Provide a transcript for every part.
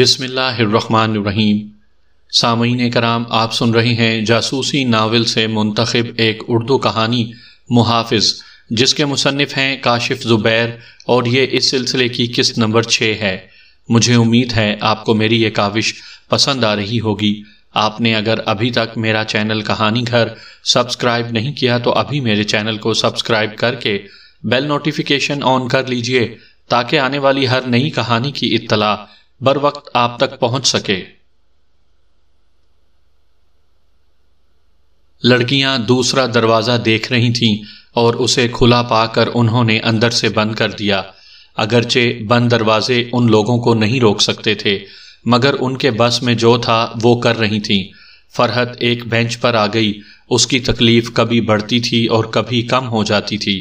बिसमीम सामीन कराम आप सुन रहे हैं जासूसी नावल से मुंतखब एक उर्दू कहानी मुहाफ़ जिसके मुसनफ़ हैं काशिफ ज़ुबैर और ये इस सिलसिले की किस्त नंबर छः है मुझे उम्मीद है आपको मेरी ये काविश पसंद आ रही होगी आपने अगर अभी तक मेरा चैनल कहानी घर सब्सक्राइब नहीं किया तो अभी मेरे चैनल को सब्सक्राइब करके बेल नोटिफिकेशन ऑन कर लीजिए ताकि आने वाली हर नई कहानी की इतला बर वक्त आप तक पहुंच सके लड़कियां दूसरा दरवाजा देख रही थीं और उसे खुला पाकर उन्होंने अंदर से बंद कर दिया अगरचे बंद दरवाजे उन लोगों को नहीं रोक सकते थे मगर उनके बस में जो था वो कर रही थीं फरहत एक बेंच पर आ गई उसकी तकलीफ कभी बढ़ती थी और कभी कम हो जाती थी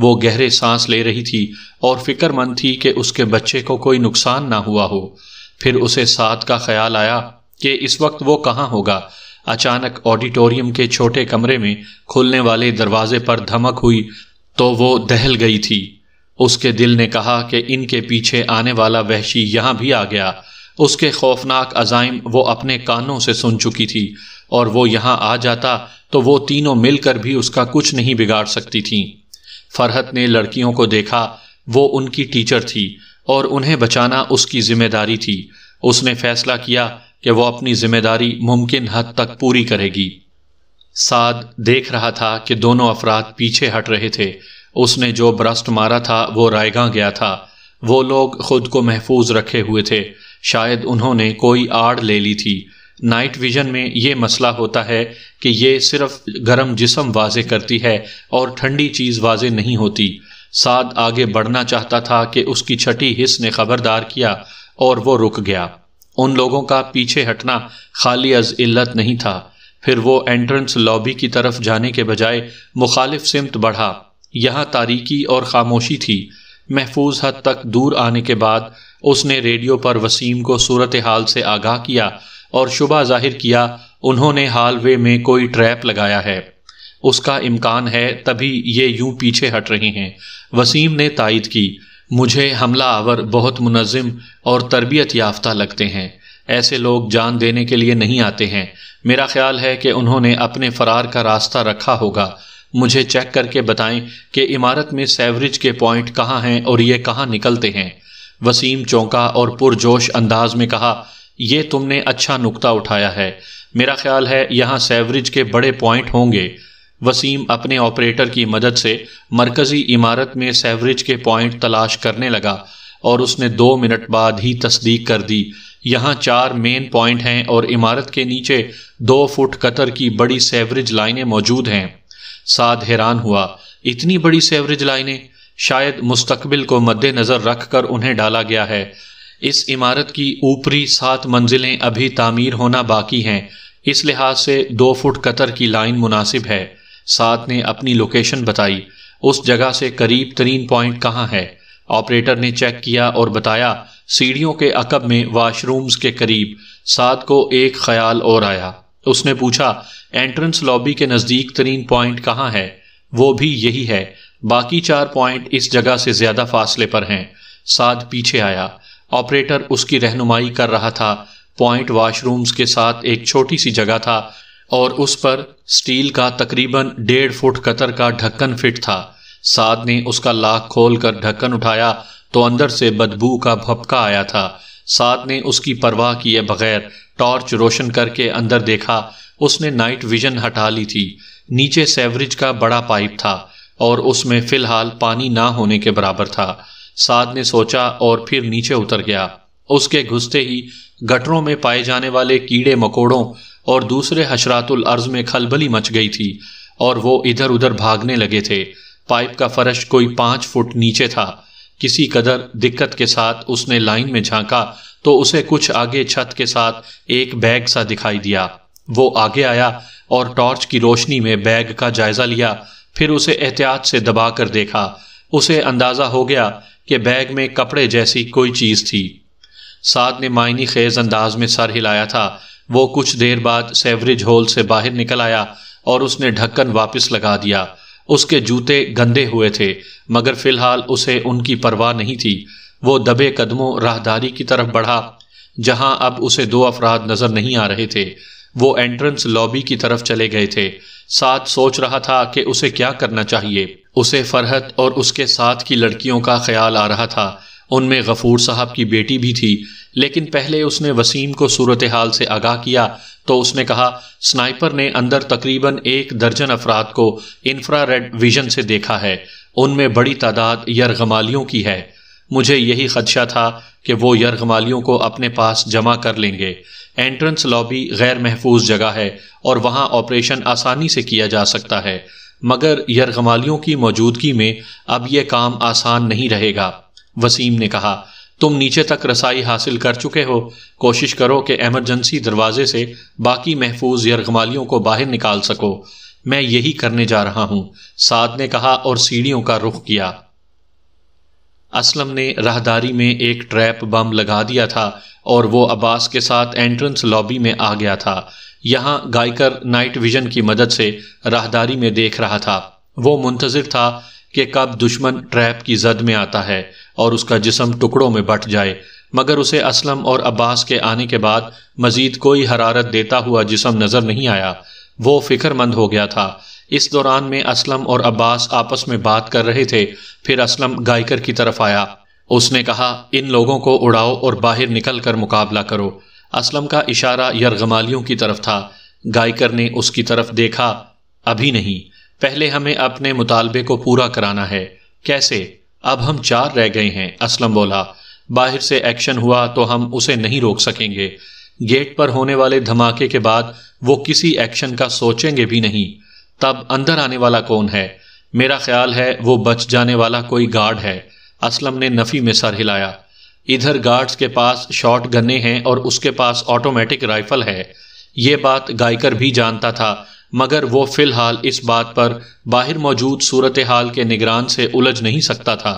वो गहरे सांस ले रही थी और फिक्रमंद थी कि उसके बच्चे को कोई नुकसान ना हुआ हो फिर उसे साथ का ख्याल आया कि इस वक्त वो कहाँ होगा अचानक ऑडिटोरियम के छोटे कमरे में खुलने वाले दरवाजे पर धमक हुई तो वो दहल गई थी उसके दिल ने कहा कि इनके पीछे आने वाला वहशी यहाँ भी आ गया उसके खौफनाक अजाइम वो अपने कानों से सुन चुकी थी और वो यहाँ आ जाता तो वो तीनों मिलकर भी उसका कुछ नहीं बिगाड़ सकती थीं फरहत ने लड़कियों को देखा वो उनकी टीचर थी और उन्हें बचाना उसकी जिम्मेदारी थी उसने फैसला किया कि वो अपनी जिम्मेदारी मुमकिन हद तक पूरी करेगी साद देख रहा था कि दोनों अफराद पीछे हट रहे थे उसने जो ब्रस्ट मारा था वो रायगा गया था वो लोग खुद को महफूज रखे हुए थे शायद उन्होंने कोई आड़ ले ली थी नाइट विजन में ये मसला होता है कि ये सिर्फ गर्म जिसम वाजे करती है और ठंडी चीज़ वाजे नहीं होती साद आगे बढ़ना चाहता था कि उसकी छठी हिस्स ने खबरदार किया और वो रुक गया उन लोगों का पीछे हटना खाली अज इल्लत नहीं था फिर वो एंट्रेंस लॉबी की तरफ जाने के बजाय मुखालिफ सिमत बढ़ा यहाँ तारीकी और खामोशी थी महफूज हद तक दूर आने के बाद उसने रेडियो पर वसीम को सूरत हाल से आगाह किया और शुबा जाहिर किया उन्होंने हालवे में कोई ट्रैप लगाया है उसका इम्कान है तभी ये यूं पीछे हट रहे हैं वसीम ने तायद की मुझे हमला आवर बहुत मुनज़म और तरबियत याफ्ता लगते हैं ऐसे लोग जान देने के लिए नहीं आते हैं मेरा ख्याल है कि उन्होंने अपने फरार का रास्ता रखा होगा मुझे चेक करके बताएं कि इमारत में सेवरेज के पॉइंट कहाँ हैं और ये कहाँ निकलते हैं वसीम चौंका और पुरजोश अंदाज में कहा ये तुमने अच्छा नुक्ता उठाया है मेरा ख्याल है यहाँ सेवरेज के बड़े पॉइंट होंगे वसीम अपने ऑपरेटर की मदद से मरकजी इमारत में सेवरेज के पॉइंट तलाश करने लगा और उसने दो मिनट बाद ही तस्दीक कर दी यहाँ चार मेन पॉइंट हैं और इमारत के नीचे दो फुट कतर की बड़ी सेवरेज लाइनें मौजूद हैं साद हैरान हुआ इतनी बड़ी सेवरेज लाइनें शायद मुस्तकबिल को मद्देनज़र रख कर उन्हें डाला गया है इस इमारत की ऊपरी सात मंजिलें अभी तामीर होना बाकी हैं इस लिहाज से दो फुट कतर की लाइन मुनासिब है सात ने अपनी लोकेशन बताई उस जगह से करीब तरीन पॉइंट कहाँ है ऑपरेटर ने चेक किया और बताया सीढ़ियों के अकब में वाशरूम्स के करीब सात को एक ख्याल और आया उसने पूछा एंट्रेंस लॉबी के नज़दीक तरीन पॉइंट कहाँ है वो भी यही है बाकी चार पॉइंट इस जगह से ज्यादा फासले पर हैं साथ पीछे आया ऑपरेटर उसकी रहनुमाई कर रहा था पॉइंट वॉशरूम्स के साथ एक छोटी सी जगह था और उस पर स्टील का तकरीबन डेढ़ फुट कतर का ढक्कन फिट था साद ने उसका लाख खोल कर ढक्कन उठाया तो अंदर से बदबू का भपका आया था साद ने उसकी परवाह किए बगैर टॉर्च रोशन करके अंदर देखा उसने नाइट विजन हटा ली थी नीचे सेवरेज का बड़ा पाइप था और उसमें फिलहाल पानी ना होने के बराबर था साध ने सोचा और फिर नीचे उतर गया उसके घुसते ही गटरों में पाए जाने वाले कीड़े मकोड़ों और दूसरे हशरातुल अर्ज में खलबली मच गई थी और वो इधर उधर भागने लगे थे पाइप का फर्श कोई पांच फुट नीचे था किसी कदर दिक्कत के साथ उसने लाइन में झांका तो उसे कुछ आगे छत के साथ एक बैग सा दिखाई दिया वो आगे आया और टॉर्च की रोशनी में बैग का जायजा लिया फिर उसे एहतियात से दबाकर देखा उसे अंदाज़ा हो गया कि बैग में कपड़े जैसी कोई चीज़ थी साद ने मायनी खेज अंदाज में सर हिलाया था वो कुछ देर बाद सेवरेज होल से बाहर निकल आया और उसने ढक्कन वापस लगा दिया उसके जूते गंदे हुए थे मगर फिलहाल उसे उनकी परवाह नहीं थी वो दबे कदमों राहदारी की तरफ बढ़ा जहां अब उसे दो अफराद नजर नहीं आ रहे थे वो एंट्रेंस लॉबी की तरफ चले गए थे साथ सोच रहा था कि उसे क्या करना चाहिए उसे फरहत और उसके साथ की लड़कियों का ख्याल आ रहा था उनमें गफूर साहब की बेटी भी थी लेकिन पहले उसने वसीम को सूरत हाल से आगाह किया तो उसने कहा स्नाइपर ने अंदर तकरीबन एक दर्जन अफराद को इंफ्रारेड विजन से देखा है उनमें बड़ी तादाद यरगमालियों की है मुझे यही खदशा था कि वो यरगमालियों को अपने पास जमा कर लेंगे एंट्रेंस लॉबी गैर महफूज जगह है और वहाँ ऑपरेशन आसानी से किया जा सकता है मगर यरगमालियों की मौजूदगी में अब यह काम आसान नहीं रहेगा वसीम ने कहा तुम नीचे तक रसाई हासिल कर चुके हो कोशिश करो कि एमरजेंसी दरवाजे से बाकी महफूज यरगमालियों को बाहर निकाल सको मैं यही करने जा रहा हूं साद ने कहा और सीढ़ियों का रुख किया असलम ने राहदारी में एक ट्रैप बम लगा दिया था और वो अब्बास के साथ एंट्रेंस लॉबी में आ गया था यहाँ गायकर नाइट विजन की मदद से राहदारी में देख रहा था वो मुंतजर था कि कब दुश्मन ट्रैप की जद में आता है और उसका जिसम टुकड़ों में बट जाए मगर उसे असलम और अब्बास के आने के बाद मजीद कोई हरारत देता हुआ जिसम नज़र नहीं आया वो फिक्रमंद हो गया था इस दौरान में असलम और अब्बास आपस में बात कर रहे थे फिर असलम गायकर की तरफ आया उसने कहा इन लोगों को उड़ाओ और बाहर निकल कर मुकाबला करो असलम का इशारा यरगमालियों की तरफ था गायकर ने उसकी तरफ देखा अभी नहीं पहले हमें अपने मुतालबे को पूरा कराना है कैसे अब हम चार रह गए हैं असलम बोला बाहर से एक्शन हुआ तो हम उसे नहीं रोक सकेंगे गेट पर होने वाले धमाके के बाद वो किसी एक्शन का सोचेंगे भी नहीं तब अंदर आने वाला कौन है मेरा ख्याल है वो बच जाने वाला कोई गार्ड है असलम ने नफ़ी में सर हिलाया इधर गार्ड्स के पास शॉट गन्ने हैं और उसके पास ऑटोमेटिक राइफल है ये बात गायकर भी जानता था मगर वो फिलहाल इस बात पर बाहर मौजूद सूरत हाल के निगरान से उलझ नहीं सकता था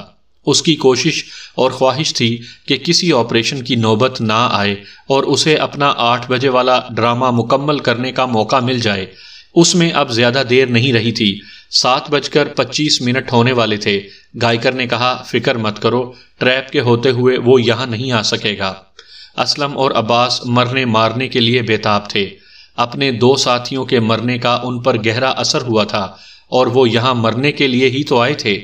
उसकी कोशिश और ख्वाहिश थी कि किसी ऑपरेशन की नौबत ना आए और उसे अपना आठ बजे वाला ड्रामा मुकम्मल करने का मौका मिल जाए उसमें अब ज्यादा देर नहीं रही थी सात बजकर पच्चीस मिनट होने वाले थे गायकर ने कहा फिक्र मत करो ट्रैप के होते हुए वो यहाँ नहीं आ सकेगा असलम और अब्बास मरने मारने के लिए बेताब थे अपने दो साथियों के मरने का उन पर गहरा असर हुआ था और वो यहाँ मरने के लिए ही तो आए थे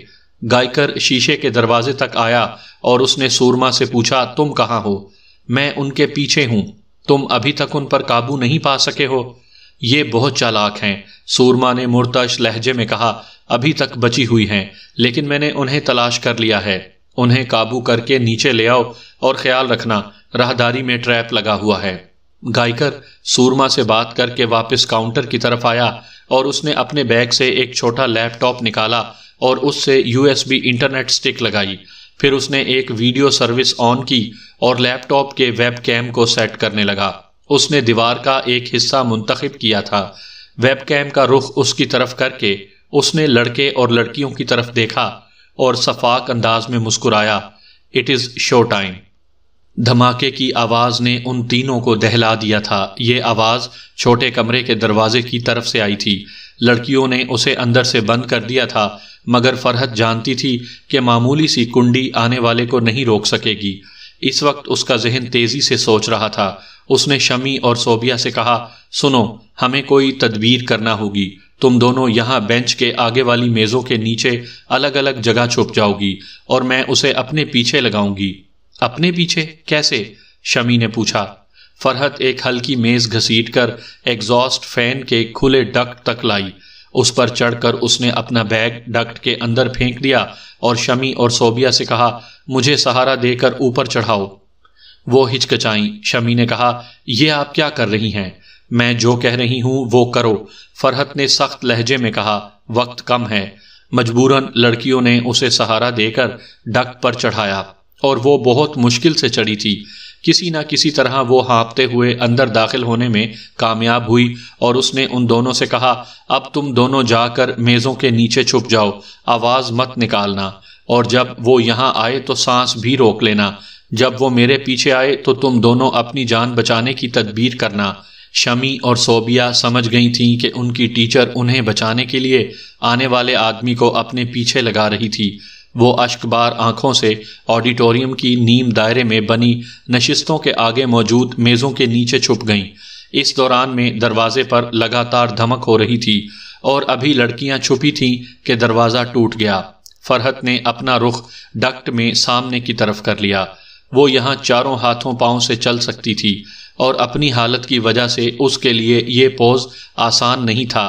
गायकर शीशे के दरवाजे तक आया और उसने सूरमा से पूछा तुम कहाँ हो मैं उनके पीछे हूं तुम अभी तक उन पर काबू नहीं पा सके हो ये बहुत चालाक हैं सूरमा ने मुर्तश लहजे में कहा अभी तक बची हुई हैं लेकिन मैंने उन्हें तलाश कर लिया है उन्हें काबू करके नीचे ले आओ और ख्याल रखना राहदारी में ट्रैप लगा हुआ है गायकर सूरमा से बात करके वापस काउंटर की तरफ आया और उसने अपने बैग से एक छोटा लैपटॉप निकाला और उससे यूएसबी इंटरनेट स्टिक लगाई फिर उसने एक वीडियो सर्विस ऑन की और लैपटॉप के वेब कैम को सेट करने लगा उसने दीवार का एक हिस्सा मुंतखब किया था वेबकैम का रुख उसकी तरफ करके उसने लड़के और लड़कियों की तरफ देखा और सफाक अंदाज में मुस्कुराया इट इज शो टाइम धमाके की आवाज ने उन तीनों को दहला दिया था ये आवाज छोटे कमरे के दरवाजे की तरफ से आई थी लड़कियों ने उसे अंदर से बंद कर दिया था मगर फरहत जानती थी कि मामूली सी कुंडी आने वाले को नहीं रोक सकेगी इस वक्त उसका जहन तेजी से सोच रहा था उसने शमी और सोबिया से कहा सुनो हमें कोई तदबीर करना होगी तुम दोनों यहाँ बेंच के आगे वाली मेज़ों के नीचे अलग अलग जगह छुप जाओगी और मैं उसे अपने पीछे लगाऊंगी अपने पीछे कैसे शमी ने पूछा फरहत एक हल्की मेज घसीट कर एग्जॉस्ट फैन के खुले डक्ट तक लाई उस पर चढ़कर उसने अपना बैग डक्ट के अंदर फेंक दिया और शमी और सोबिया से कहा मुझे सहारा देकर ऊपर चढ़ाओ वो हिचकचाई शमी ने कहा ये आप क्या कर रही हैं मैं जो कह रही हूं वो करो फरहत ने सख्त लहजे में कहा वक्त कम है मजबूरन लड़कियों ने उसे सहारा देकर डक पर चढ़ाया और वो बहुत मुश्किल से चढ़ी थी किसी ना किसी तरह वो हाँपते हुए अंदर दाखिल होने में कामयाब हुई और उसने उन दोनों से कहा अब तुम दोनों जाकर मेज़ों के नीचे छुप जाओ आवाज़ मत निकालना और जब वो यहाँ आए तो सांस भी रोक लेना जब वो मेरे पीछे आए तो तुम दोनों अपनी जान बचाने की तदबीर करना शमी और सोबिया समझ गई थीं कि उनकी टीचर उन्हें बचाने के लिए आने वाले आदमी को अपने पीछे लगा रही थी वो अश्कबार आंखों से ऑडिटोरियम की नीम दायरे में बनी नशिस्तों के आगे मौजूद मेज़ों के नीचे छुप गईं इस दौरान में दरवाजे पर लगातार धमक हो रही थी और अभी लड़कियां छुपी थीं कि दरवाज़ा टूट गया फरहत ने अपना रुख डक्ट में सामने की तरफ कर लिया वो यहाँ चारों हाथों पांव से चल सकती थी और अपनी हालत की वजह से उसके लिए ये पोज आसान नहीं था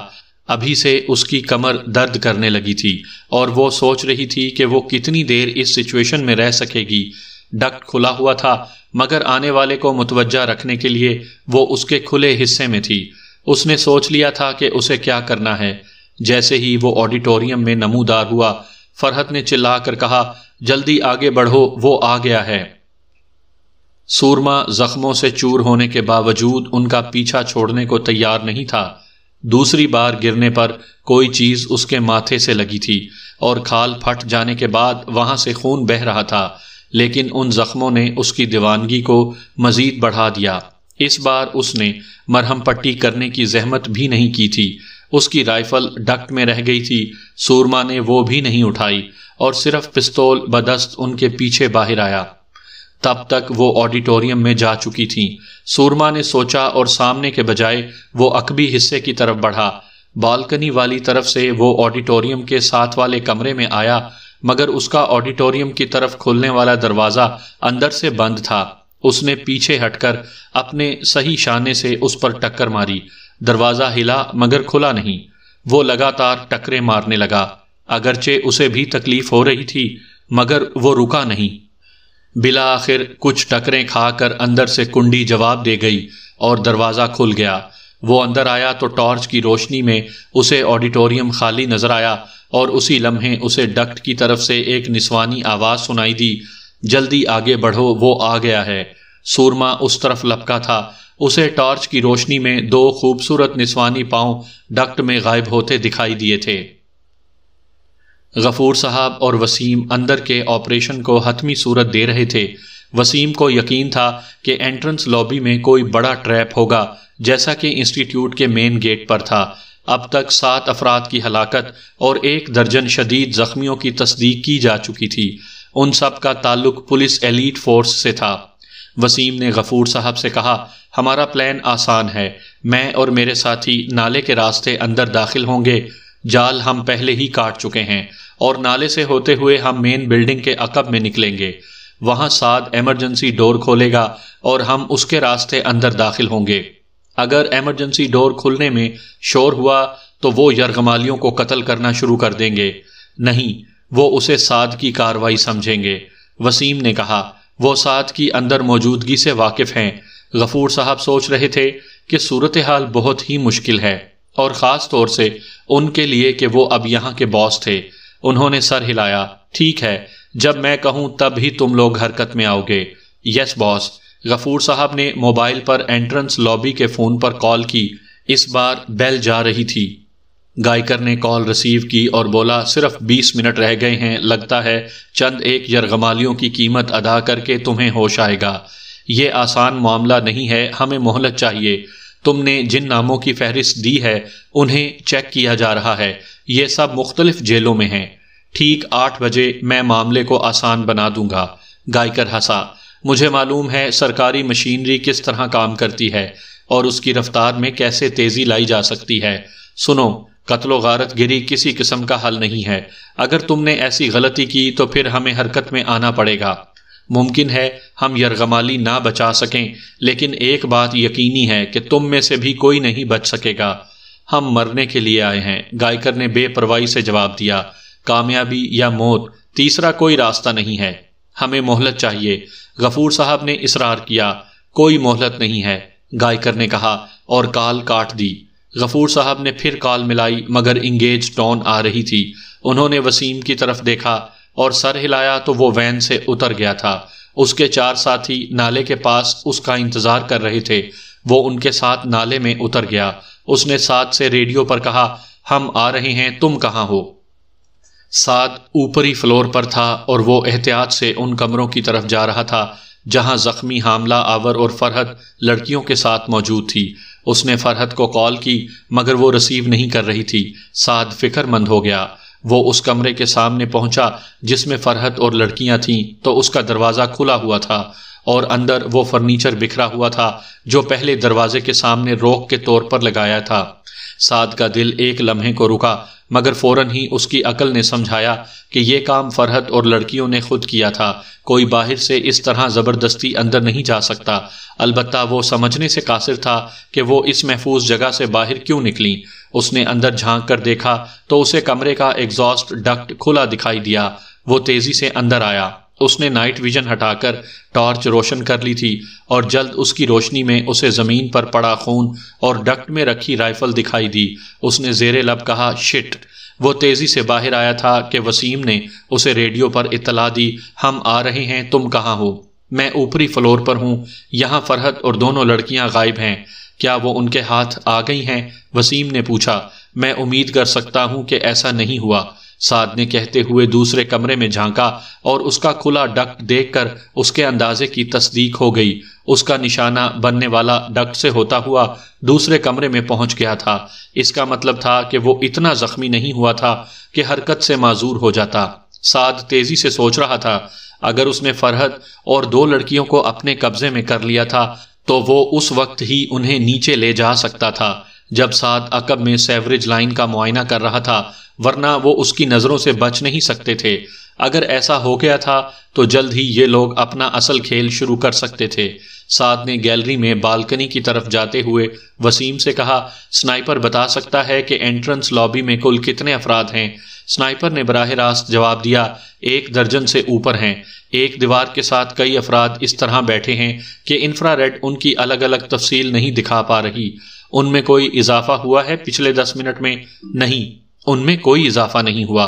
अभी से उसकी कमर दर्द करने लगी थी और वो सोच रही थी कि वो कितनी देर इस सिचुएशन में रह सकेगी डक्ट खुला हुआ था मगर आने वाले को मुतवजा रखने के लिए वो उसके खुले हिस्से में थी उसने सोच लिया था कि उसे क्या करना है जैसे ही वो ऑडिटोरियम में नमूदार हुआ फरहत ने चिल्लाकर कहा जल्दी आगे बढ़ो वो आ गया है सूरमा जख्मों से चूर होने के बावजूद उनका पीछा छोड़ने को तैयार नहीं था दूसरी बार गिरने पर कोई चीज उसके माथे से लगी थी और खाल फट जाने के बाद वहां से खून बह रहा था लेकिन उन जख्मों ने उसकी दीवानगी को मजीद बढ़ा दिया इस बार उसने मरहम पट्टी करने की जहमत भी नहीं की थी उसकी राइफल डक्ट में रह गई थी सूरमा ने वो भी नहीं उठाई और सिर्फ पिस्तौल बदस्त उनके पीछे बाहर आया तब तक वो ऑडिटोरियम में जा चुकी थी सूरमा ने सोचा और सामने के बजाय वो अकबी हिस्से की तरफ बढ़ा बालकनी वाली तरफ से वो ऑडिटोरियम के साथ वाले कमरे में आया मगर उसका ऑडिटोरियम की तरफ खुलने वाला दरवाजा अंदर से बंद था उसने पीछे हटकर अपने सही शाने से उस पर टक्कर मारी दरवाजा हिला मगर खुला नहीं वो लगातार टकरे मारने लगा अगरचे उसे भी तकलीफ हो रही थी मगर वो रुका नहीं बिला आखिर कुछ टकरें खाकर अंदर से कुंडी जवाब दे गई और दरवाज़ा खुल गया वो अंदर आया तो टॉर्च की रोशनी में उसे ऑडिटोरियम खाली नजर आया और उसी लम्हे उसे डक्ट की तरफ से एक निस्वानी आवाज़ सुनाई दी जल्दी आगे बढ़ो वो आ गया है सूरमा उस तरफ लपका था उसे टॉर्च की रोशनी में दो खूबसूरत निस्वानी पांव डक्ट में गायब होते दिखाई दिए थे गफूर साहब और वसीम अंदर के ऑपरेशन को हतमी सूरत दे रहे थे वसीम को यकीन था कि एंट्रेंस लॉबी में कोई बड़ा ट्रैप होगा जैसा कि इंस्टीट्यूट के मेन गेट पर था अब तक सात अफराद की हलाकत और एक दर्जन शदीद जख्मियों की तस्दीक की जा चुकी थी उन सब का ताल्लुक पुलिस एलीट फोर्स से था वसीम ने गफूर साहब से कहा हमारा प्लान आसान है मैं और मेरे साथी नाले के रास्ते अंदर दाखिल होंगे जाल हम पहले ही काट चुके हैं और नाले से होते हुए हम मेन बिल्डिंग के अकब में निकलेंगे वहां साद एमरजेंसी डोर खोलेगा और हम उसके रास्ते अंदर दाखिल होंगे अगर एमरजेंसी डोर खुलने में शोर हुआ तो वो यरगमालियों को कत्ल करना शुरू कर देंगे नहीं वो उसे साद की कार्रवाई समझेंगे वसीम ने कहा वो साद की अंदर मौजूदगी से वाकिफ हैं गफूर साहब सोच रहे थे कि सूरत हाल बहुत ही मुश्किल है और ख़ास तौर से उनके लिए कि वो अब यहाँ के बॉस थे उन्होंने सर हिलाया ठीक है जब मैं कहूँ तब ही तुम लोग हरकत में आओगे यस बॉस गफूर साहब ने मोबाइल पर एंट्रेंस लॉबी के फ़ोन पर कॉल की इस बार बेल जा रही थी गायकर ने कॉल रिसीव की और बोला सिर्फ 20 मिनट रह गए हैं लगता है चंद एक यरगमालियों की कीमत अदा करके तुम्हें होश आएगा ये आसान मामला नहीं है हमें मोहलत चाहिए तुमने जिन नामों की फहरिस्त दी है उन्हें चेक किया जा रहा है ये सब मुख्तलिफ जेलों में हैं ठीक आठ बजे मैं मामले को आसान बना दूंगा गायकर हंसा मुझे मालूम है सरकारी मशीनरी किस तरह काम करती है और उसकी रफ्तार में कैसे तेजी लाई जा सकती है सुनो कत्लो गारत गिरी किसी किस्म का हल नहीं है अगर तुमने ऐसी गलती की तो फिर हमें हरकत में आना पड़ेगा मुमकिन है हम यरगमाली ना बचा सकें लेकिन एक बात यकीनी है कि तुम में से भी कोई नहीं बच सकेगा हम मरने के लिए आए हैं गायकर ने बेपरवाही से जवाब दिया कामयाबी या मौत तीसरा कोई रास्ता नहीं है हमें मोहलत चाहिए गफूर साहब ने इसरार किया कोई मोहलत नहीं है गायकर ने कहा और काल काट दी गफूर साहब ने फिर काल मिलाई मगर इंगेज टोन आ रही थी उन्होंने वसीम की तरफ देखा और सर हिलाया तो वो वैन से उतर गया था उसके चार साथी नाले के पास उसका इंतजार कर रहे थे वो उनके साथ नाले में उतर गया उसने साथ से रेडियो पर कहा हम आ रहे हैं तुम कहाँ हो साथ ऊपरी फ्लोर पर था और वो एहतियात से उन कमरों की तरफ जा रहा था जहां जख्मी हामला आवर और फरहत लड़कियों के साथ मौजूद थी उसने फरहत को कॉल की मगर वो रिसीव नहीं कर रही थी साथ फिक्रमंद हो गया वो उस कमरे के सामने पहुंचा जिसमें फरहत और लड़कियां थीं तो उसका दरवाज़ा खुला हुआ था और अंदर वो फर्नीचर बिखरा हुआ था जो पहले दरवाजे के सामने रोक के तौर पर लगाया था साद का दिल एक लम्हे को रुका मगर फौरन ही उसकी अकल ने समझाया कि यह काम फरहत और लड़कियों ने खुद किया था कोई बाहर से इस तरह ज़बरदस्ती अंदर नहीं जा सकता अलबत्ता वो समझने से कासिर था कि वो इस महफूज जगह से बाहर क्यों निकली उसने अंदर झांक कर देखा तो उसे कमरे का एग्जॉस्ट डक्ट खुला दिखाई दिया वो तेजी से अंदर आया उसने नाइट विजन हटाकर टॉर्च रोशन कर ली थी और जल्द उसकी रोशनी में उसे ज़मीन पर पड़ा खून और डक्ट में रखी राइफल दिखाई दी उसने जेर लब कहा शिट वो तेज़ी से बाहर आया था कि वसीम ने उसे रेडियो पर इतला दी हम आ रहे हैं तुम कहाँ हो मैं ऊपरी फ्लोर पर हूँ यहाँ फरहत और दोनों लड़कियां गायब हैं क्या वो उनके हाथ आ गई हैं वसीम ने पूछा मैं उम्मीद कर सकता हूं कि ऐसा नहीं हुआ साद ने कहते हुए दूसरे कमरे में झांका और उसका खुला डक देखकर उसके अंदाजे की तस्दीक हो गई उसका निशाना बनने वाला डक से होता हुआ दूसरे कमरे में पहुंच गया था इसका मतलब था कि वो इतना जख्मी नहीं हुआ था कि हरकत से माजूर हो जाता साद तेजी से सोच रहा था अगर उसने फरहत और दो लड़कियों को अपने कब्जे में कर लिया था तो वो उस वक्त ही उन्हें नीचे ले जा सकता था जब साद अकब में सेवरेज लाइन का मुआयना कर रहा था वरना वो उसकी नज़रों से बच नहीं सकते थे अगर ऐसा हो गया था तो जल्द ही ये लोग अपना असल खेल शुरू कर सकते थे साद ने गैलरी में बालकनी की तरफ जाते हुए वसीम से कहा स्नाइपर बता सकता है कि एंट्रेंस लॉबी में कुल कितने अफराद हैं स्नाइपर ने बराह रास्त जवाब दिया एक दर्जन से ऊपर हैं एक दीवार के साथ कई अफराद इस तरह बैठे हैं कि इंफ्रारेड उनकी अलग अलग तफसील नहीं दिखा पा रही उनमें कोई इजाफा हुआ है पिछले दस मिनट में नहीं उनमें कोई इजाफा नहीं हुआ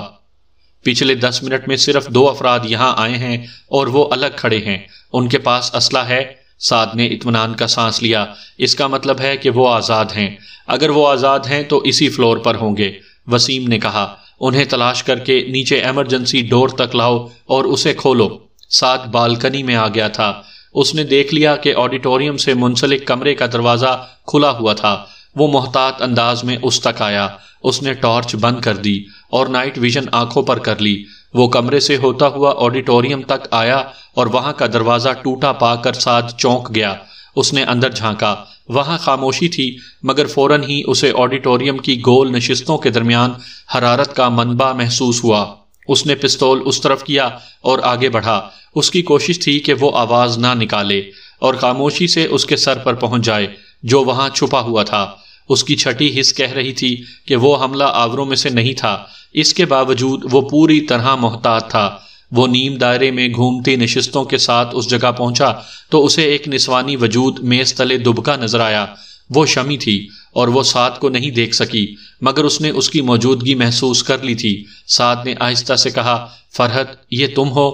पिछले दस मिनट में सिर्फ दो अफराद यहां आए हैं और वो अलग खड़े हैं उनके पास असला है साद ने इतमान का सांस लिया इसका मतलब है कि वो आज़ाद हैं अगर वो आज़ाद हैं तो इसी फ्लोर पर होंगे वसीम ने कहा उन्हें तलाश करके नीचे एमरजेंसी डोर तक लाओ और उसे खोलो साथ बालकनी में आ गया था उसने देख लिया कि ऑडिटोरियम से मुंसलिक कमरे का दरवाज़ा खुला हुआ था वो मोहतात अंदाज में उस तक आया उसने टॉर्च बंद कर दी और नाइट विजन आंखों पर कर ली वो कमरे से होता हुआ ऑडिटोरियम तक आया और वहां का दरवाज़ा टूटा पाकर साथ चौंक गया उसने अंदर झांका वहां खामोशी थी मगर फौरन ही उसे ऑडिटोरियम की गोल नशिस्तों के दरमियान हरारत का मनबा महसूस हुआ उसने पिस्तौल उस तरफ किया और आगे बढ़ा उसकी कोशिश थी कि वो आवाज ना निकाले और खामोशी से उसके सर पर पहुंच जाए जो वहां छुपा हुआ था उसकी छठी हिस्स कह रही थी कि वो हमला आवरों में से नहीं था इसके बावजूद वो पूरी तरह मोहतात था वो नीम दायरे में घूमती नशिस्तों के साथ उस जगह पहुंचा तो उसे एक निस्वानी वजूद मेज तले दुबका नजर आया वो शमी थी और वो साथ को नहीं देख सकी मगर उसने उसकी मौजूदगी महसूस कर ली थी साथ ने आहिस्ता से कहा फरहत ये तुम हो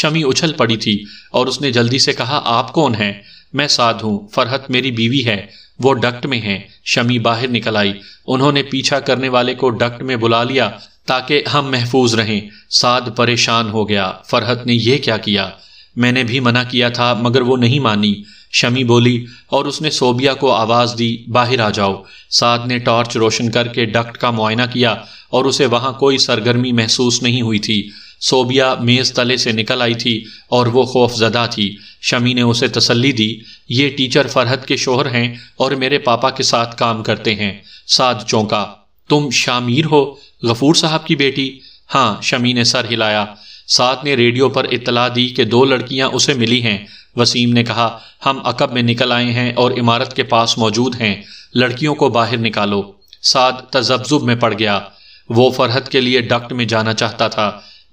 शमी उछल पड़ी थी और उसने जल्दी से कहा आप कौन हैं मैं साध हूँ फरहत मेरी बीवी है वो डक्ट में है शमी बाहर निकल आई उन्होंने पीछा करने वाले को डक्ट में बुला लिया ताकि हम महफूज रहें साद परेशान हो गया फरहत ने यह क्या किया मैंने भी मना किया था मगर वो नहीं मानी शमी बोली और उसने सोबिया को आवाज़ दी बाहर आ जाओ साद ने टॉर्च रोशन करके डक्ट का मुआयना किया और उसे वहाँ कोई सरगर्मी महसूस नहीं हुई थी सोबिया मेज़ तले से निकल आई थी और वो खौफजदा थी शमी ने उसे तसल्ली दी ये टीचर फरहत के शोहर हैं और मेरे पापा के साथ काम करते हैं साद चौंका तुम शामिर हो गफूर साहब की बेटी हाँ शमी ने सर हिलाया साथ ने रेडियो पर इतला दी कि दो लड़कियां उसे मिली हैं वसीम ने कहा हम अकब में निकल आए हैं और इमारत के पास मौजूद हैं लड़कियों को बाहर निकालो साद तजब्जुब में पड़ गया वो फरहत के लिए डक्ट में जाना चाहता था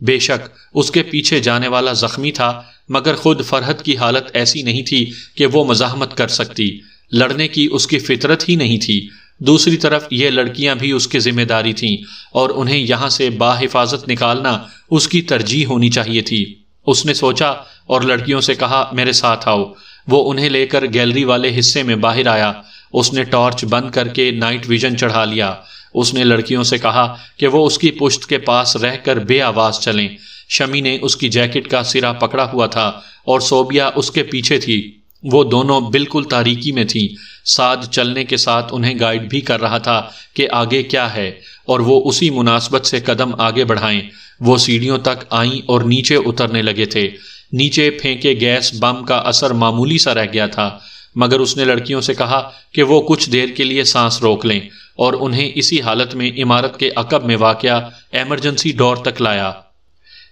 बेशक उसके पीछे जाने वाला जख्मी था मगर खुद फरहत की हालत ऐसी नहीं थी कि वो मजाहमत कर सकती लड़ने की उसकी फितरत ही नहीं थी दूसरी तरफ ये लड़कियां भी उसकी जिम्मेदारी थीं और उन्हें यहां से बाहिफाजत निकालना उसकी तरजीह होनी चाहिए थी उसने सोचा और लड़कियों से कहा मेरे साथ आओ वो उन्हें लेकर गैलरी वाले हिस्से में बाहर आया उसने टॉर्च बंद करके नाइट विजन चढ़ा लिया उसने लड़कियों से कहा कि वो उसकी पुश्त के पास रहकर बे आवाज चलें शमी ने उसकी जैकेट का सिरा पकड़ा हुआ था और सोबिया उसके पीछे थी वो दोनों बिल्कुल तारीकी में थीं साध चलने के साथ उन्हें गाइड भी कर रहा था कि आगे क्या है और वो उसी मुनासबत से कदम आगे बढ़ाएं वो सीढ़ियों तक आईं और नीचे उतरने लगे थे नीचे फेंके गैस बम का असर मामूली सा रह गया था मगर उसने लड़कियों से कहा कि वो कुछ देर के लिए सांस रोक लें और उन्हें इसी हालत में इमारत के अकब में वाक़ एमरजेंसी डोर तक लाया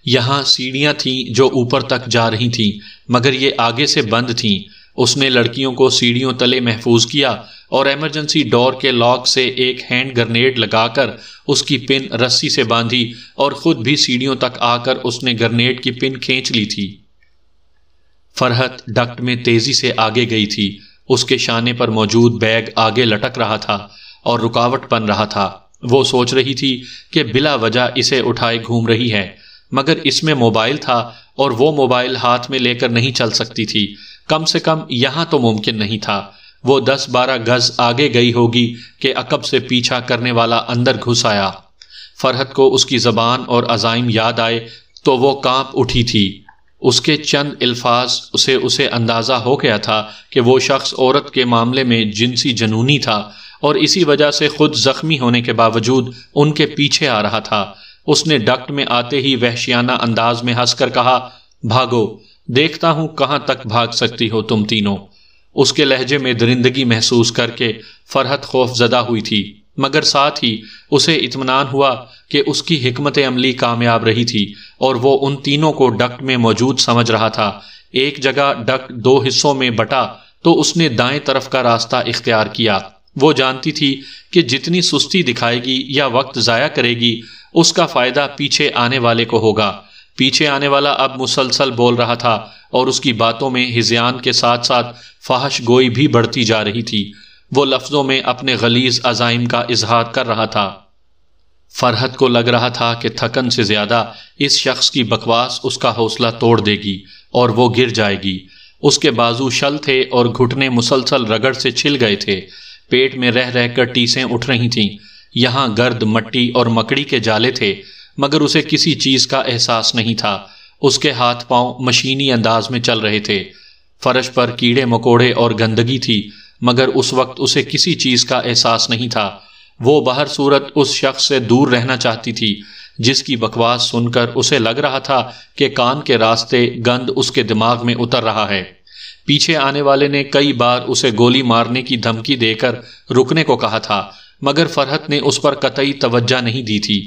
यहाँ सीढ़ियाँ थीं जो ऊपर तक जा रही थीं मगर ये आगे से बंद थीं उसने लड़कियों को सीढ़ियों तले महफूज किया और इमरजेंसी डोर के लॉक से एक हैंड ग्रनेड लगाकर उसकी पिन रस्सी से बांधी और खुद भी सीढ़ियों तक आकर उसने ग्रनेड की पिन खींच ली थी फरहत डक्ट में तेजी से आगे गई थी उसके शाने पर मौजूद बैग आगे लटक रहा था और रुकावट बन रहा था वो सोच रही थी कि बिला वजह इसे उठाए घूम रही है मगर इसमें मोबाइल था और वो मोबाइल हाथ में लेकर नहीं चल सकती थी कम से कम यहां तो मुमकिन नहीं था वो दस बारह गज आगे गई होगी कि अकब से पीछा करने वाला अंदर घुस आया फरहत को उसकी जबान और अजाइम याद आए तो वो कांप उठी थी उसके चंद अल्फाज उसे उसे अंदाज़ा हो गया था कि वो शख्स औरत के मामले में जिनसी जनूनी था और इसी वजह से खुद जख्मी होने के बावजूद उनके पीछे आ रहा था उसने डक्ट में आते ही वहशियाना अंदाज में हंसकर कहा भागो देखता हूं कहां तक भाग सकती हो तुम तीनों उसके लहजे में दरिंदगी महसूस करके फरहत खौफ जदा हुई थी मगर साथ ही उसे इतमान हुआ कि उसकी हमत अमली कामयाब रही थी और वो उन तीनों को डक में मौजूद समझ रहा था एक जगह डक दो हिस्सों में बटा तो उसने दाएं तरफ का रास्ता इख्तियार किया वो जानती थी कि जितनी सुस्ती दिखाएगी या वक्त ज़ाया करेगी उसका फ़ायदा पीछे आने वाले को होगा पीछे आने वाला अब मुसलसल बोल रहा था और उसकी बातों में हिजियान के साथ साथ फाहश गोई भी बढ़ती जा रही थी वो लफ्ज़ों में अपने गलीज अजाइम का इजहार कर रहा था फरहत को लग रहा था कि थकन से ज़्यादा इस शख्स की बकवास उसका हौसला तोड़ देगी और वो गिर जाएगी उसके बाजू शल थे और घुटने मुसलसल रगड़ से छिल गए थे पेट में रह रहकर टीसें उठ रही थीं यहाँ गर्द मट्टी और मकड़ी के जाले थे मगर उसे किसी चीज का एहसास नहीं था उसके हाथ पांव मशीनी अंदाज में चल रहे थे फर्श पर कीड़े मकोड़े और गंदगी थी मगर उस वक्त उसे किसी चीज का एहसास नहीं था वो बाहर सूरत उस शख्स से दूर रहना चाहती थी जिसकी बकवास सुनकर उसे लग रहा था कि कान के रास्ते गंद उसके दिमाग में उतर रहा है पीछे आने वाले ने कई बार उसे गोली मारने की धमकी देकर रुकने को कहा था मगर फरहत ने उस पर कतई तवज्जा नहीं दी थी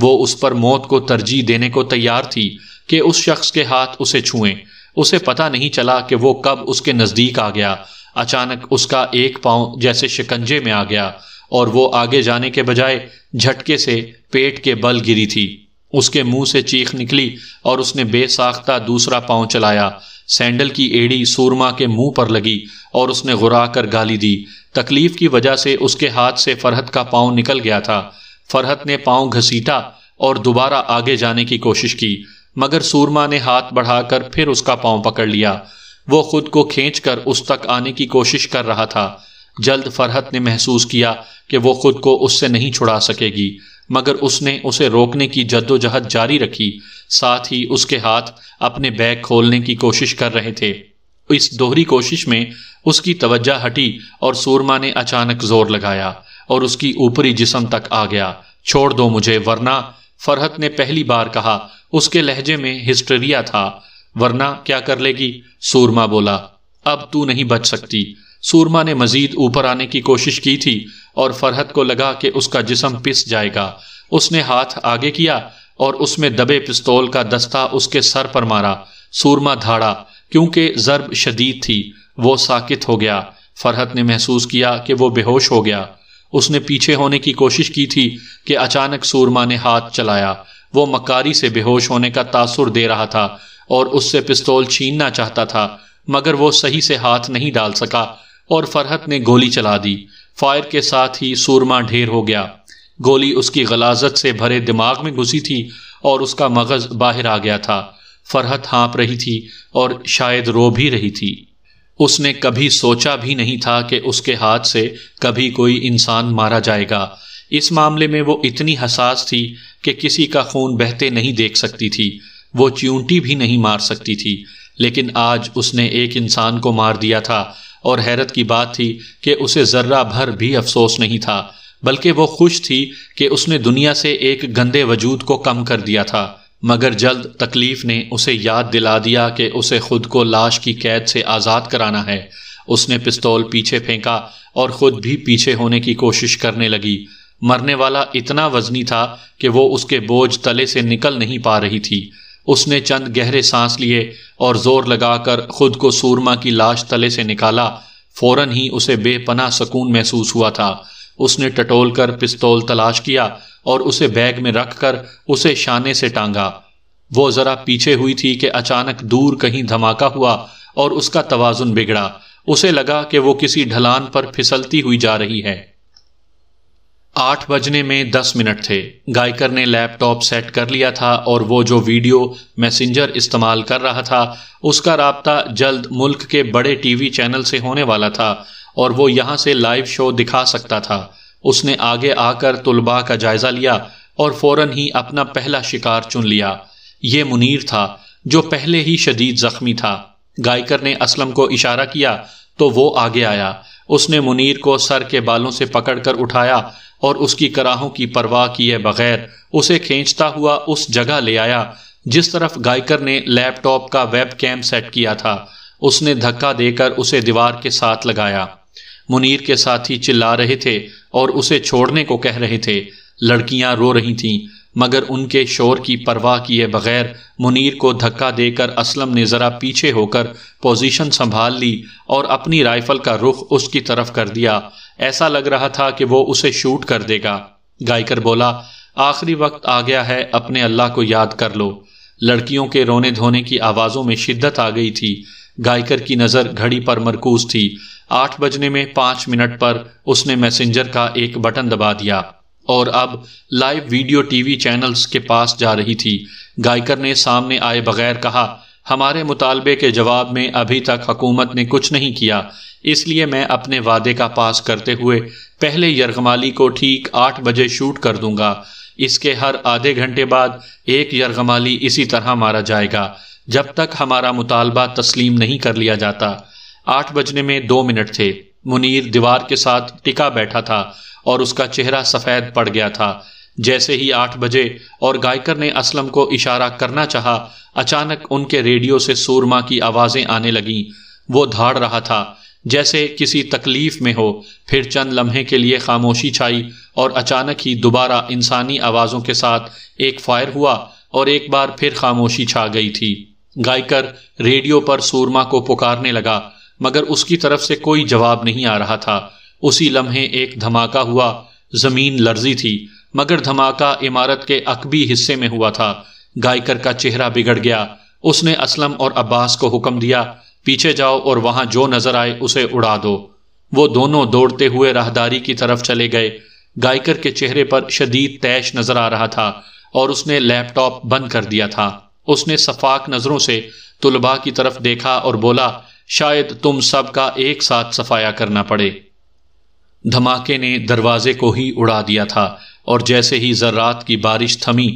वो उस पर मौत को तरजीह देने को तैयार थी कि उस शख्स के हाथ उसे छुएं उसे पता नहीं चला कि वो कब उसके नज़दीक आ गया अचानक उसका एक पांव जैसे शिकंजे में आ गया और वो आगे जाने के बजाय झटके से पेट के बल गिरी थी उसके मुंह से चीख निकली और उसने बेसाख्ता दूसरा पांव चलाया सैंडल की एड़ी सूरमा के मुंह पर लगी और उसने घुरा कर गाली दी तकलीफ की वजह से उसके हाथ से फरहत का पांव निकल गया था फरहत ने पांव घसीटा और दोबारा आगे जाने की कोशिश की मगर सूरमा ने हाथ बढ़ाकर फिर उसका पांव पकड़ लिया वो खुद को खींचकर उस तक आने की कोशिश कर रहा था जल्द फरहत ने महसूस किया कि वो खुद को उससे नहीं छुड़ा सकेगी मगर उसने उसे रोकने की जद्दोजहद जारी रखी साथ ही उसके हाथ अपने बैग खोलने की कोशिश कर रहे थे इस दोहरी कोशिश में उसकी तवज्जा हटी और सूरमा ने अचानक जोर लगाया और उसकी ऊपरी जिसम तक आ गया छोड़ दो मुझे वरना फरहत ने पहली बार कहा उसके लहजे में हिस्टेरिया था वरना क्या कर लेगी सूरमा बोला अब तू नहीं बच सकती सूरमा ने मजीद ऊपर आने की कोशिश की थी और फरहत को लगा कि उसका जिसम पिस जाएगा उसने हाथ आगे किया और उसमें दबे पिस्तौल का दस्ता उसके सर पर मारा सूरमा धाड़ा क्योंकि जरब शदीद थी वो साकित हो गया फरहत ने महसूस किया कि वो बेहोश हो गया उसने पीछे होने की कोशिश की थी कि अचानक सूरमा ने हाथ चलाया वो मकारी से बेहोश होने का तासुर दे रहा था और उससे पिस्तौल छीनना चाहता था मगर वो सही से हाथ नहीं डाल सका और फरहत ने गोली चला दी फायर के साथ ही सूरमा ढेर हो गया गोली उसकी गलाजत से भरे दिमाग में घुसी थी और उसका मगज बाहर आ गया था फरहत हाँप रही थी और शायद रो भी रही थी उसने कभी सोचा भी नहीं था कि उसके हाथ से कभी कोई इंसान मारा जाएगा इस मामले में वो इतनी हसास थी कि किसी का खून बहते नहीं देख सकती थी वो च्यूंटी भी नहीं मार सकती थी लेकिन आज उसने एक इंसान को मार दिया था और हैरत की बात थी कि उसे ज़र्रा भर भी अफसोस नहीं था बल्कि वो खुश थी कि उसने दुनिया से एक गंदे वजूद को कम कर दिया था मगर जल्द तकलीफ ने उसे याद दिला दिया कि उसे खुद को लाश की कैद से आज़ाद कराना है उसने पिस्तौल पीछे फेंका और खुद भी पीछे होने की कोशिश करने लगी मरने वाला इतना वजनी था कि वो उसके बोझ तले से निकल नहीं पा रही थी उसने चंद गहरे सांस लिए और जोर लगाकर खुद को सूरमा की लाश तले से निकाला फौरन ही उसे बेपनाह सुकून महसूस हुआ था उसने टटोल कर पिस्तौल तलाश किया और उसे बैग में रखकर उसे शाने से टांगा वो जरा पीछे हुई थी कि अचानक दूर कहीं धमाका हुआ और उसका तवाजुन बिगड़ा उसे लगा कि वो किसी ढलान पर फिसलती हुई जा रही है आठ बजने में दस मिनट थे गायकर ने लैपटॉप सेट कर लिया था और वो जो वीडियो मैसेंजर इस्तेमाल कर रहा था उसका रबता जल्द मुल्क के बड़े टीवी चैनल से होने वाला था और वो यहाँ से लाइव शो दिखा सकता था उसने आगे आकर तुलबा का जायज़ा लिया और फौरन ही अपना पहला शिकार चुन लिया ये मुनीर था जो पहले ही शदीद जख्मी था गायकर ने असलम को इशारा किया तो वो आगे आया उसने मुनीर को सर के बालों से पकड़कर उठाया और उसकी कराहों की परवाह किए बगैर उसे खींचता हुआ उस जगह ले आया जिस तरफ गायकर ने लैपटॉप का वेब सेट किया था उसने धक्का देकर उसे दीवार के साथ लगाया मुनीर के साथी चिल्ला रहे थे और उसे छोड़ने को कह रहे थे लड़कियां रो रही थीं मगर उनके शोर की परवाह किए बगैर मुनीर को धक्का देकर असलम ने ज़रा पीछे होकर पोजीशन संभाल ली और अपनी राइफल का रुख उसकी तरफ कर दिया ऐसा लग रहा था कि वो उसे शूट कर देगा गायकर बोला आखिरी वक्त आ गया है अपने अल्लाह को याद कर लो लड़कियों के रोने धोने की आवाज़ों में शिद्दत आ गई थी गायकर की नज़र घड़ी पर मरकूज थी आठ बजने में पांच मिनट पर उसने मैसेंजर का एक बटन दबा दिया और अब लाइव वीडियो टीवी चैनल्स के पास जा रही थी गायकर ने सामने आए बगैर कहा हमारे मुतालबे के जवाब में अभी तक हकूमत ने कुछ नहीं किया इसलिए मैं अपने वादे का पास करते हुए पहले यरगमाली को ठीक आठ बजे शूट कर दूंगा इसके हर आधे घंटे बाद एक यरगमाली इसी तरह मारा जाएगा जब तक हमारा मुतालबा तस्लीम नहीं कर लिया जाता आठ बजने में दो मिनट थे मुनीर दीवार के साथ टिका बैठा था और उसका चेहरा सफ़ेद पड़ गया था जैसे ही आठ बजे और गायकर ने असलम को इशारा करना चाहा अचानक उनके रेडियो से सूरमा की आवाज़ें आने लगीं वो धाड़ रहा था जैसे किसी तकलीफ में हो फिर चंद लम्हे के लिए खामोशी छाई और अचानक ही दोबारा इंसानी आवाज़ों के साथ एक फायर हुआ और एक बार फिर खामोशी छा गई थी गायकर रेडियो पर सूरमा को पुकारने लगा मगर उसकी तरफ से कोई जवाब नहीं आ रहा था उसी लम्हे एक धमाका हुआ जमीन लर्जी थी मगर धमाका इमारत के अकबी हिस्से में हुआ था गायकर का चेहरा बिगड़ गया उसने असलम और अब्बास को हुक्म दिया पीछे जाओ और वहां जो नजर आए उसे उड़ा दो वो दोनों दौड़ते हुए राहदारी की तरफ चले गए गायकर के चेहरे पर शदीद तैश नजर आ रहा था और उसने लैपटॉप बंद कर दिया था उसने शफाक नज़रों से तुलबा की तरफ देखा और बोला शायद तुम सब का एक साथ सफाया करना पड़े धमाके ने दरवाजे को ही उड़ा दिया था और जैसे ही जर्रात की बारिश थमी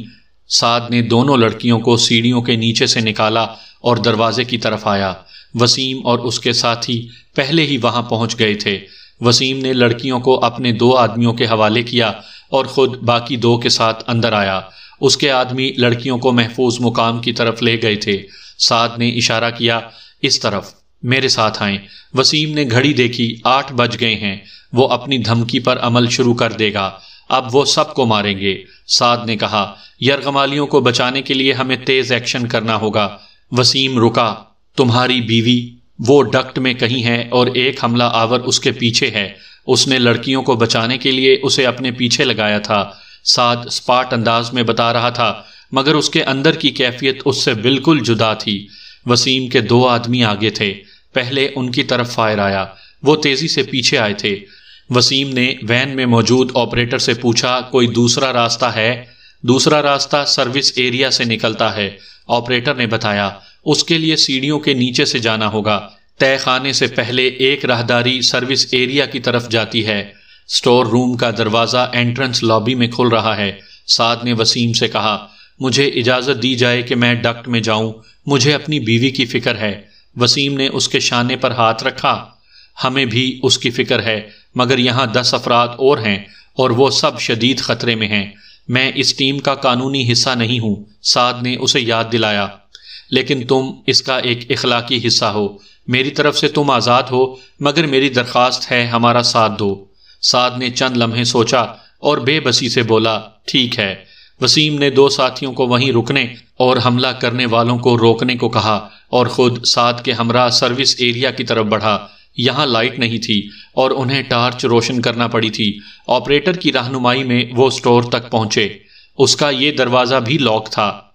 साद ने दोनों लड़कियों को सीढ़ियों के नीचे से निकाला और दरवाजे की तरफ आया वसीम और उसके साथी पहले ही वहां पहुंच गए थे वसीम ने लड़कियों को अपने दो आदमियों के हवाले किया और खुद बाकी दो के साथ अंदर आया उसके आदमी लड़कियों को महफूज मुकाम की तरफ ले गए थे साद ने इशारा किया इस तरफ मेरे साथ आए वसीम ने घड़ी देखी आठ बज गए हैं वो अपनी धमकी पर अमल शुरू कर देगा अब वो सबको मारेंगे साद ने कहा यरगमालियों को बचाने के लिए हमें तेज एक्शन करना होगा वसीम रुका तुम्हारी बीवी वो डक्ट में कहीं है और एक हमला आवर उसके पीछे है उसने लड़कियों को बचाने के लिए उसे अपने पीछे लगाया था साथ स्पाट अंदाज में बता रहा था मगर उसके अंदर की कैफियत उससे बिल्कुल जुदा थी वसीम के दो आदमी आगे थे पहले उनकी तरफ फायर आया वो तेजी से पीछे आए थे वसीम ने वैन में मौजूद ऑपरेटर से पूछा कोई दूसरा रास्ता है दूसरा रास्ता सर्विस एरिया से निकलता है ऑपरेटर ने बताया उसके लिए सीढ़ियों के नीचे से जाना होगा तय खाने से पहले एक राहदारी सर्विस एरिया की तरफ जाती है स्टोर रूम का दरवाजा एंट्रेंस लॉबी में खुल रहा है साद ने वसीम से कहा मुझे इजाजत दी जाए कि मैं डक्ट में जाऊं मुझे अपनी बीवी की फिक्र है वसीम ने उसके शाने पर हाथ रखा हमें भी उसकी फिक्र है मगर यहाँ दस अफराद और हैं और वो सब शदीद खतरे में हैं मैं इस टीम का कानूनी हिस्सा नहीं हूं साद ने उसे याद दिलाया लेकिन तुम इसका एक इखलाकी हिस्सा हो मेरी तरफ से तुम आज़ाद हो मगर मेरी दरख्वास्त है हमारा साथ दो साद ने चंद लम्हे सोचा और बेबसी से बोला ठीक है वसीम ने दो साथियों को वहीं रुकने और हमला करने वालों को रोकने को कहा और खुद साद के हमरा सर्विस एरिया की तरफ बढ़ा यहाँ लाइट नहीं थी और उन्हें टार्च रोशन करना पड़ी थी ऑपरेटर की रहनुमाई में वो स्टोर तक पहुंचे उसका ये दरवाज़ा भी लॉक था